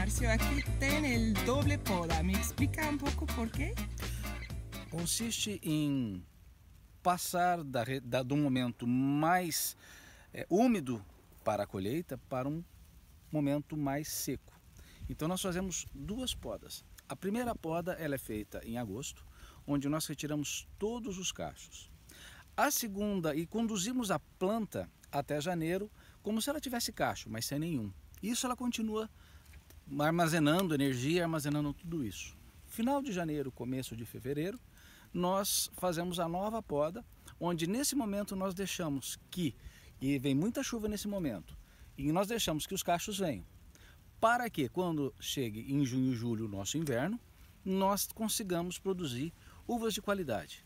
Marcio, aqui tem o doble poda. Me explica um pouco por quê? Consiste em passar da, da, do momento mais é, úmido para a colheita para um momento mais seco. Então nós fazemos duas podas. A primeira poda ela é feita em agosto, onde nós retiramos todos os cachos. A segunda e conduzimos a planta até janeiro, como se ela tivesse cacho, mas sem nenhum. Isso ela continua armazenando energia, armazenando tudo isso. Final de janeiro, começo de fevereiro, nós fazemos a nova poda, onde nesse momento nós deixamos que, e vem muita chuva nesse momento, e nós deixamos que os cachos venham, para que quando chegue em junho, julho, o nosso inverno, nós consigamos produzir uvas de qualidade.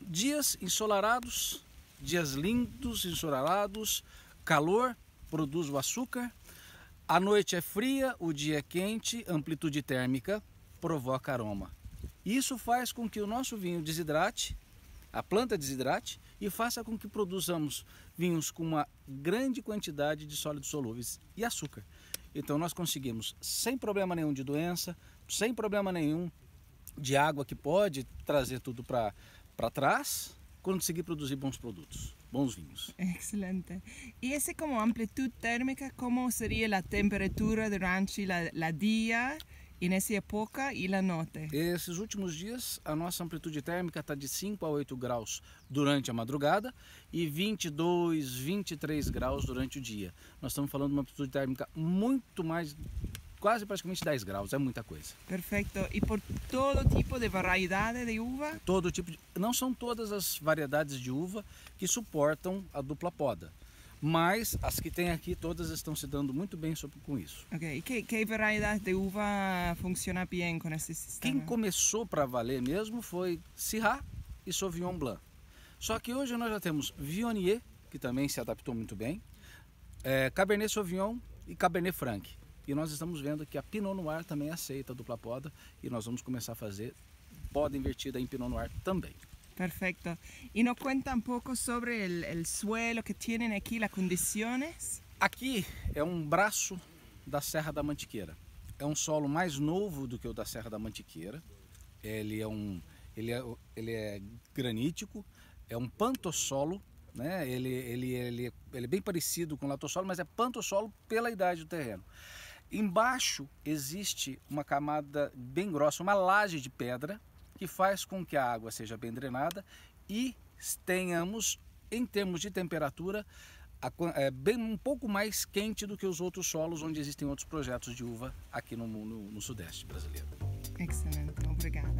Dias ensolarados, dias lindos, ensolarados, calor, produz o açúcar, a noite é fria, o dia é quente, amplitude térmica provoca aroma. Isso faz com que o nosso vinho desidrate, a planta desidrate e faça com que produzamos vinhos com uma grande quantidade de sólidos solúveis e açúcar. Então nós conseguimos sem problema nenhum de doença, sem problema nenhum de água que pode trazer tudo para trás, conseguir produzir bons produtos bons vinhos. Excelente. E esse como amplitude térmica, como seria a temperatura durante la, la dia e nessa época e la noite? Esses últimos dias a nossa amplitude térmica está de 5 a 8 graus durante a madrugada e 22, 23 graus durante o dia. Nós estamos falando de uma amplitude térmica muito mais quase praticamente 10 graus, é muita coisa. Perfeito. E por todo tipo de variedade de uva? Todo tipo de... Não são todas as variedades de uva que suportam a dupla poda. Mas as que tem aqui, todas estão se dando muito bem com isso. Ok. E que, que variedade de uva funciona bem com esse sistema? Quem começou para valer mesmo foi Syrah e Sauvignon Blanc. Só que hoje nós já temos Viognier, que também se adaptou muito bem, é, Cabernet Sauvignon e Cabernet Franc. E nós estamos vendo que a Pinot Noir também aceita a dupla poda e nós vamos começar a fazer poda invertida em Pinot Noir também. Perfeito. e nos conta um pouco sobre o suelo que tienen aqui as condições Aqui é um braço da Serra da Mantiqueira. É um solo mais novo do que o da Serra da Mantiqueira. Ele é um, ele é, ele é granítico, é um pantossolo, né? Ele, ele, ele, é, ele é bem parecido com o latossolo, mas é pantossolo pela idade do terreno. Embaixo existe uma camada bem grossa, uma laje de pedra, que faz com que a água seja bem drenada e tenhamos, em termos de temperatura, é bem, um pouco mais quente do que os outros solos onde existem outros projetos de uva aqui no, no, no Sudeste brasileiro. Excelente, obrigada.